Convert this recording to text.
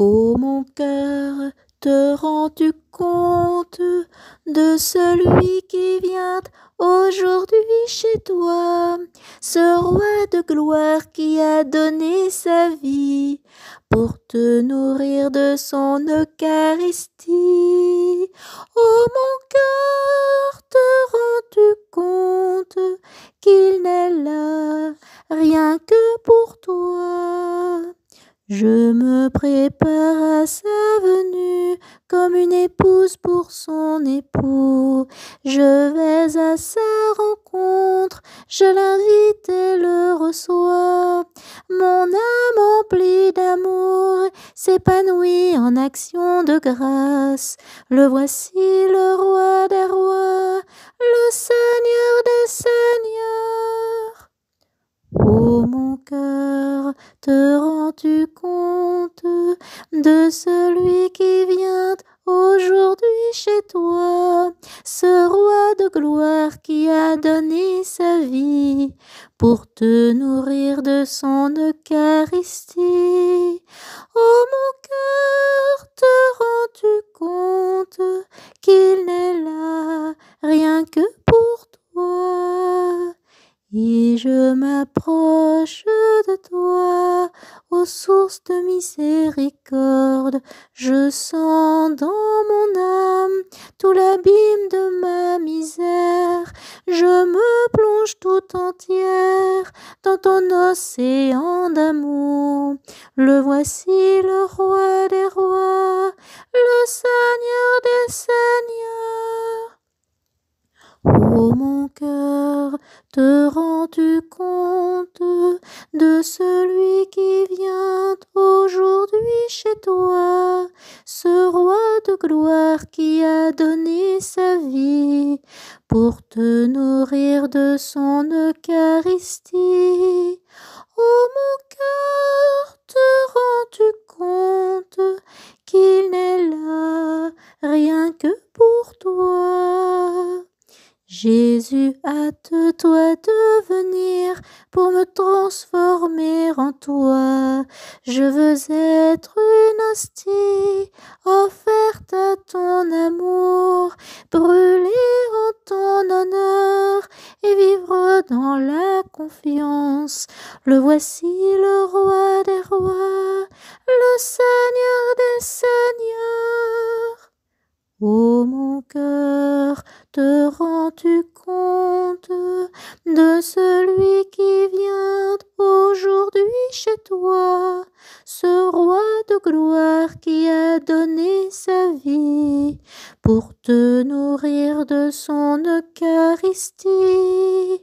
Oh, mon cœur, te rends-tu compte de celui qui vient aujourd'hui chez toi, ce roi de gloire qui a donné sa vie pour te nourrir de son Eucharistie Je me prépare à sa venue comme une épouse pour son époux. Je vais à sa rencontre, je l'invite et le reçois. Mon âme emplie d'amour s'épanouit en action de grâce. Le voici le roi des rois, le Seigneur des seigneurs. Ô oh, mon cœur, te rends-tu compte de celui qui vient aujourd'hui chez toi, ce roi de gloire qui a donné sa vie pour te nourrir de son Eucharistie. Oh mon cœur, te rends-tu compte qu'il n'est là rien que pour toi? Et je m'approche source de miséricorde, je sens dans mon âme tout l'abîme de ma misère, je me plonge tout entière dans ton océan d'amour. Le voici le roi des rois, le Seigneur des seigneurs. Ô oh, mon cœur, te rends-tu compte de celui qui vient aujourd'hui chez toi, ce roi de gloire qui a donné sa vie pour te nourrir de son Eucharistie. Jésus, hâte toi de venir pour me transformer en toi. Je veux être une hostie offerte à ton amour, brûler en ton honneur et vivre dans la confiance. Le voici le roi des rois, le Seigneur des seigneurs. Ô mon cœur, te rends-tu compte de celui qui vient aujourd'hui chez toi, ce roi de gloire qui a donné sa vie pour te nourrir de son Eucharistie